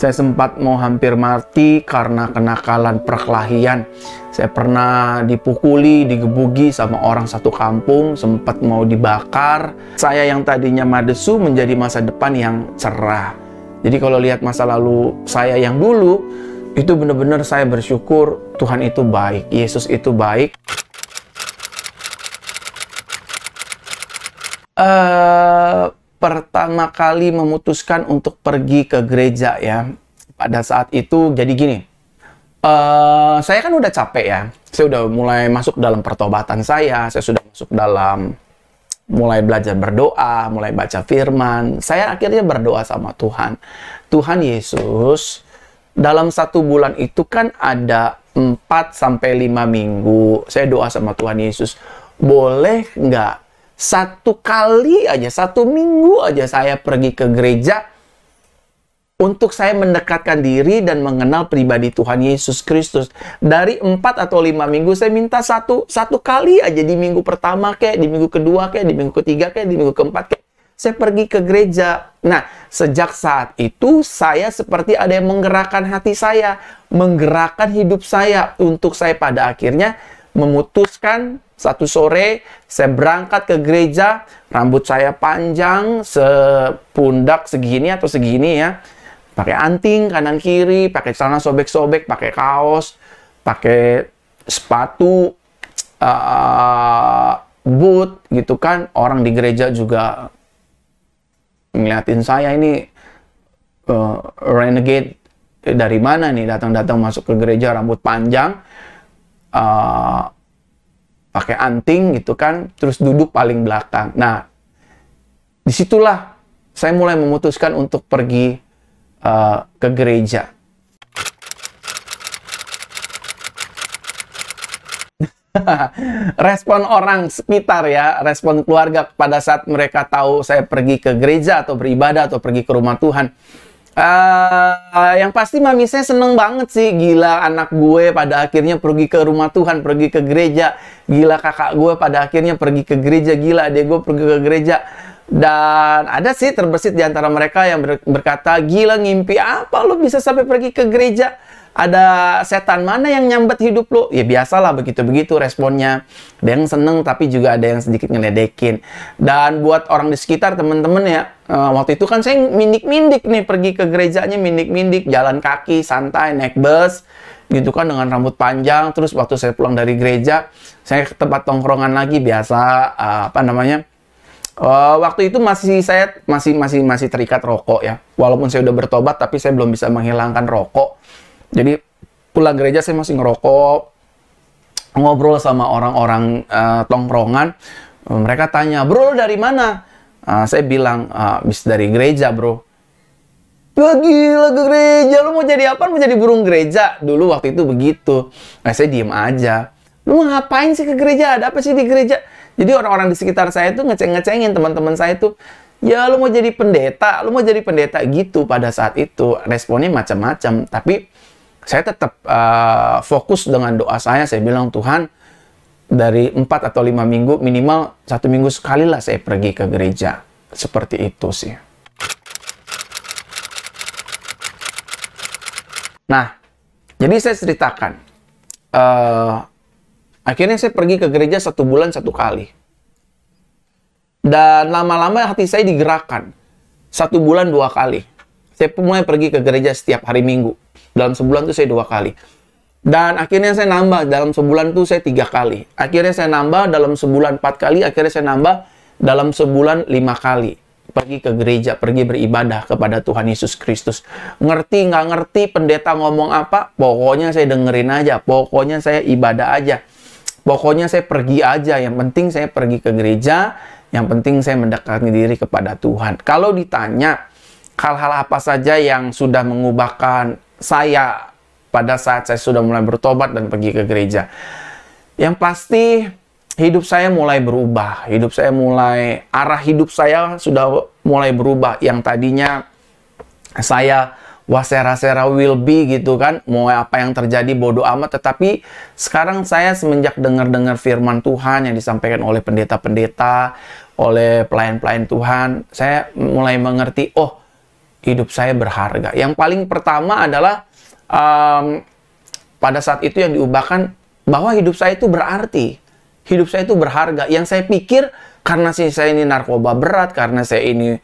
Saya sempat mau hampir mati karena kenakalan perkelahian. Saya pernah dipukuli, digebugi sama orang satu kampung, sempat mau dibakar. Saya yang tadinya madesu menjadi masa depan yang cerah. Jadi kalau lihat masa lalu saya yang dulu, itu benar-benar saya bersyukur Tuhan itu baik, Yesus itu baik. Uh, pertama kali memutuskan untuk pergi ke gereja ya. Pada saat itu jadi gini. Uh, saya kan udah capek ya. Saya udah mulai masuk dalam pertobatan saya, saya sudah masuk dalam mulai belajar berdoa, mulai baca firman. Saya akhirnya berdoa sama Tuhan. Tuhan Yesus, dalam satu bulan itu kan ada 4 sampai 5 minggu. Saya doa sama Tuhan Yesus, boleh nggak satu kali aja, satu minggu aja saya pergi ke gereja untuk saya mendekatkan diri dan mengenal pribadi Tuhan Yesus Kristus. Dari empat atau lima minggu saya minta satu satu kali aja di minggu pertama kayak, di minggu kedua kayak, di minggu ketiga kayak, di minggu keempat kayak. Saya pergi ke gereja. Nah, sejak saat itu saya seperti ada yang menggerakkan hati saya, menggerakkan hidup saya untuk saya pada akhirnya memutuskan satu sore saya berangkat ke gereja, rambut saya panjang, sepundak segini atau segini ya. Pakai anting kanan kiri, pakai celana sobek-sobek, pakai kaos, pakai sepatu uh, boot gitu kan. Orang di gereja juga ngeliatin saya ini uh, renegade eh, dari mana nih datang-datang masuk ke gereja rambut panjang. Uh, pakai anting gitu kan, terus duduk paling belakang. Nah, disitulah saya mulai memutuskan untuk pergi uh, ke gereja. respon orang sekitar ya, respon keluarga pada saat mereka tahu saya pergi ke gereja atau beribadah atau pergi ke rumah Tuhan Uh, yang pasti mami saya seneng banget sih gila anak gue pada akhirnya pergi ke rumah Tuhan pergi ke gereja gila kakak gue pada akhirnya pergi ke gereja gila adik gue pergi ke gereja dan ada sih terbesit di antara mereka yang ber berkata gila ngimpi apa lo bisa sampai pergi ke gereja ada setan mana yang nyambet hidup lo? Ya biasalah begitu-begitu responnya. Ada yang seneng tapi juga ada yang sedikit ngeledekin. Dan buat orang di sekitar teman-teman ya, eh, waktu itu kan saya mindik-mindik nih pergi ke gerejanya mindik-mindik, jalan kaki, santai, naik bus gitu kan dengan rambut panjang terus waktu saya pulang dari gereja saya ke tempat tongkrongan lagi biasa eh, apa namanya Uh, waktu itu masih saya masih masih masih terikat rokok ya. Walaupun saya udah bertobat tapi saya belum bisa menghilangkan rokok jadi pulang gereja saya masih ngerokok, ngobrol sama orang-orang uh, tongkrongan. Mereka tanya, bro dari mana? Uh, saya bilang, ah, bis dari gereja bro. Lagi-lagi ke gereja, lu mau jadi apa? Mau jadi burung gereja? Dulu waktu itu begitu. Nah saya diem aja. Lu mau ngapain sih ke gereja? Ada apa sih di gereja? Jadi orang-orang di sekitar saya tuh ngeceng-ngecengin teman-teman saya tuh. Ya lu mau jadi pendeta, lu mau jadi pendeta gitu pada saat itu. Responnya macam-macam. Tapi saya tetap uh, fokus dengan doa saya. Saya bilang, Tuhan, dari empat atau lima minggu, minimal satu minggu sekali lah saya pergi ke gereja. Seperti itu sih. Nah, jadi saya ceritakan. Uh, akhirnya saya pergi ke gereja satu bulan satu kali. Dan lama-lama hati saya digerakkan. Satu bulan dua kali. Saya mulai pergi ke gereja setiap hari minggu. Dalam sebulan tuh saya dua kali. Dan akhirnya saya nambah dalam sebulan tuh saya tiga kali. Akhirnya saya nambah dalam sebulan empat kali. Akhirnya saya nambah dalam sebulan lima kali. Pergi ke gereja, pergi beribadah kepada Tuhan Yesus Kristus. Ngerti nggak ngerti pendeta ngomong apa? Pokoknya saya dengerin aja. Pokoknya saya ibadah aja. Pokoknya saya pergi aja. Yang penting saya pergi ke gereja. Yang penting saya mendekatkan diri kepada Tuhan. Kalau ditanya hal-hal apa saja yang sudah mengubahkan saya pada saat saya sudah mulai bertobat dan pergi ke gereja. Yang pasti hidup saya mulai berubah, hidup saya mulai arah hidup saya sudah mulai berubah yang tadinya saya wasera sera-sera will be gitu kan, mau apa yang terjadi bodoh amat tetapi sekarang saya semenjak dengar-dengar firman Tuhan yang disampaikan oleh pendeta-pendeta, oleh pelayan-pelayan Tuhan, saya mulai mengerti oh hidup saya berharga. Yang paling pertama adalah um, pada saat itu yang diubahkan bahwa hidup saya itu berarti, hidup saya itu berharga. Yang saya pikir karena saya ini narkoba berat, karena saya ini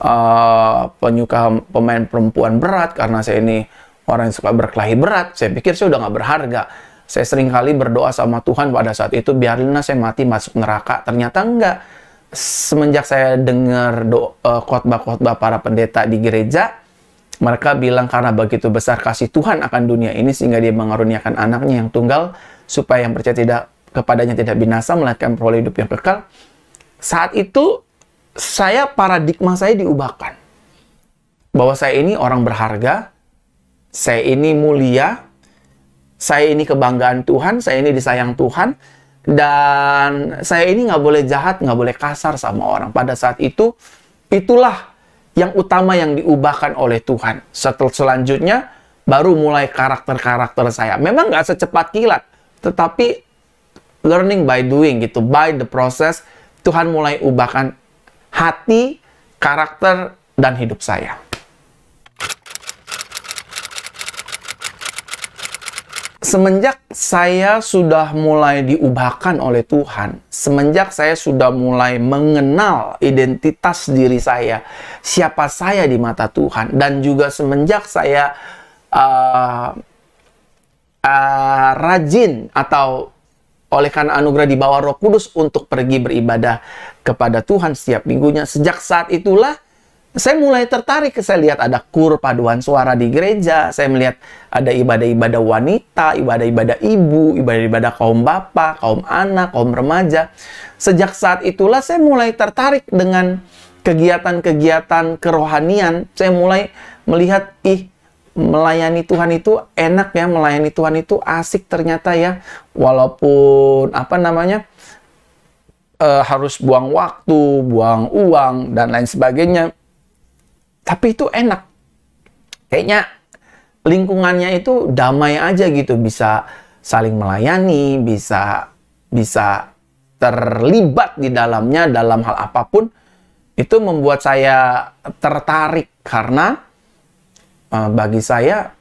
uh, penyuka pemain perempuan berat, karena saya ini orang yang suka berkelahi berat, saya pikir saya udah nggak berharga. Saya sering kali berdoa sama Tuhan pada saat itu, biarlah saya mati masuk neraka. Ternyata enggak semenjak saya dengar uh, khotbah-khotbah para pendeta di gereja, mereka bilang karena begitu besar kasih Tuhan akan dunia ini sehingga dia mengaruniakan anaknya yang tunggal supaya yang percaya tidak kepadanya tidak binasa melainkan peroleh hidup yang kekal. Saat itu saya paradigma saya diubahkan. Bahwa saya ini orang berharga, saya ini mulia, saya ini kebanggaan Tuhan, saya ini disayang Tuhan, dan saya ini nggak boleh jahat, nggak boleh kasar sama orang. Pada saat itu, itulah yang utama yang diubahkan oleh Tuhan. Setelah selanjutnya, baru mulai karakter-karakter saya. Memang nggak secepat kilat, tetapi learning by doing gitu, by the process, Tuhan mulai ubahkan hati, karakter, dan hidup saya. Semenjak saya sudah mulai diubahkan oleh Tuhan, semenjak saya sudah mulai mengenal identitas diri saya, siapa saya di mata Tuhan, dan juga semenjak saya uh, uh, rajin atau oleh karena anugerah di bawah Roh Kudus untuk pergi beribadah kepada Tuhan setiap minggunya. Sejak saat itulah saya mulai tertarik, saya lihat ada kur paduan suara di gereja, saya melihat ada ibadah-ibadah wanita, ibadah-ibadah ibu, ibadah-ibadah kaum bapak, kaum anak, kaum remaja. Sejak saat itulah saya mulai tertarik dengan kegiatan-kegiatan kerohanian. Saya mulai melihat, ih, melayani Tuhan itu enak ya, melayani Tuhan itu asik ternyata ya. Walaupun, apa namanya, Uh, harus buang waktu, buang uang, dan lain sebagainya tapi itu enak kayaknya lingkungannya itu damai aja gitu bisa saling melayani bisa bisa terlibat di dalamnya dalam hal apapun itu membuat saya tertarik karena uh, bagi saya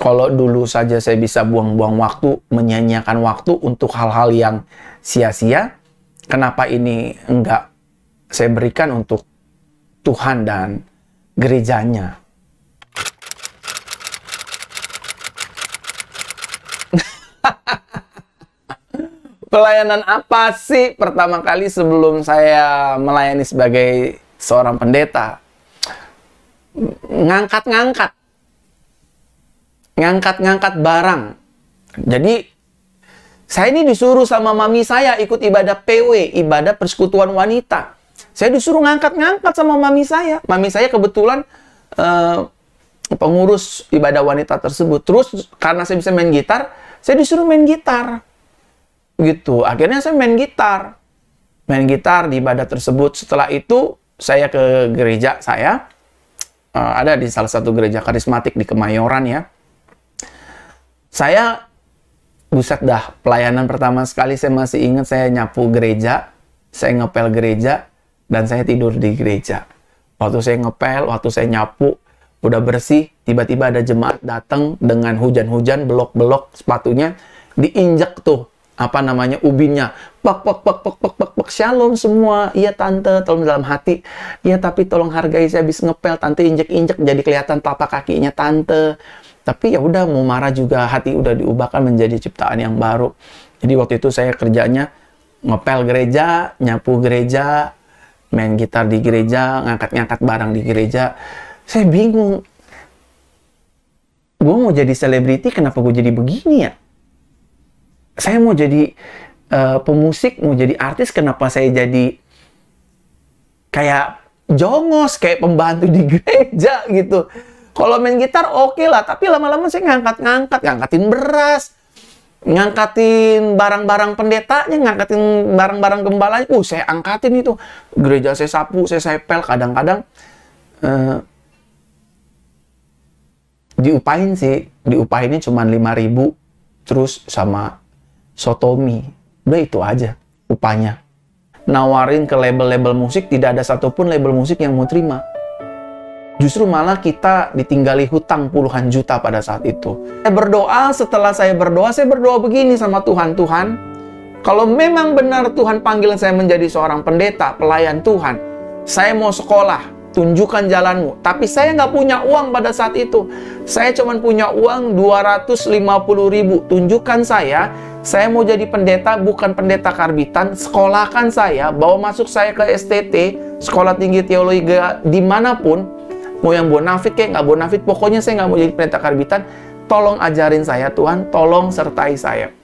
kalau dulu saja saya bisa buang-buang waktu menyanyiakan waktu untuk hal-hal yang sia-sia kenapa ini enggak saya berikan untuk Tuhan dan gerejanya. Pelayanan apa sih pertama kali sebelum saya melayani sebagai seorang pendeta? Ngangkat-ngangkat. Ngangkat-ngangkat barang. Jadi saya ini disuruh sama mami saya ikut ibadah PW, ibadah persekutuan wanita. Saya disuruh ngangkat-ngangkat sama mami saya. Mami saya kebetulan uh, pengurus ibadah wanita tersebut. Terus karena saya bisa main gitar, saya disuruh main gitar. Gitu. Akhirnya saya main gitar. Main gitar di ibadah tersebut. Setelah itu saya ke gereja saya. Uh, ada di salah satu gereja karismatik di Kemayoran ya. Saya buset dah pelayanan pertama sekali saya masih ingat saya nyapu gereja saya ngepel gereja dan saya tidur di gereja. Waktu saya ngepel, waktu saya nyapu, udah bersih, tiba-tiba ada jemaat datang dengan hujan-hujan, belok-belok sepatunya, diinjak tuh apa namanya ubinnya Pak-pak-pak-pak-pak-pak-pak shalom semua iya tante tolong dalam hati iya tapi tolong hargai saya habis ngepel tante injek injek jadi kelihatan telapak kakinya tante tapi ya udah mau marah juga hati udah diubahkan menjadi ciptaan yang baru jadi waktu itu saya kerjanya ngepel gereja nyapu gereja main gitar di gereja, ngangkat-ngangkat barang di gereja. Saya bingung. Gue mau jadi selebriti, kenapa gue jadi begini ya? Saya mau jadi uh, pemusik, mau jadi artis, kenapa saya jadi kayak jongos, kayak pembantu di gereja gitu. Kalau main gitar oke okay lah, tapi lama-lama saya ngangkat-ngangkat, ngangkatin beras, ngangkatin barang-barang pendetanya, ngangkatin barang-barang gembalanya. Uh, saya angkatin itu. Gereja saya sapu, saya sepel. Kadang-kadang uh, diupahin sih. diupainnya cuma lima ribu. Terus sama sotomi. Udah itu aja upahnya. Nawarin ke label-label musik, tidak ada satupun label musik yang mau terima justru malah kita ditinggali hutang puluhan juta pada saat itu. Saya berdoa, setelah saya berdoa, saya berdoa begini sama Tuhan, Tuhan, kalau memang benar Tuhan panggilan saya menjadi seorang pendeta, pelayan Tuhan, saya mau sekolah, tunjukkan jalanmu. Tapi saya nggak punya uang pada saat itu. Saya cuma punya uang 250 ribu. Tunjukkan saya, saya mau jadi pendeta, bukan pendeta karbitan. Sekolahkan saya, bawa masuk saya ke STT, Sekolah Tinggi Teologi dimanapun, mau yang bonafit kayak nggak bonafit pokoknya saya nggak mau jadi pendeta karbitan tolong ajarin saya Tuhan tolong sertai saya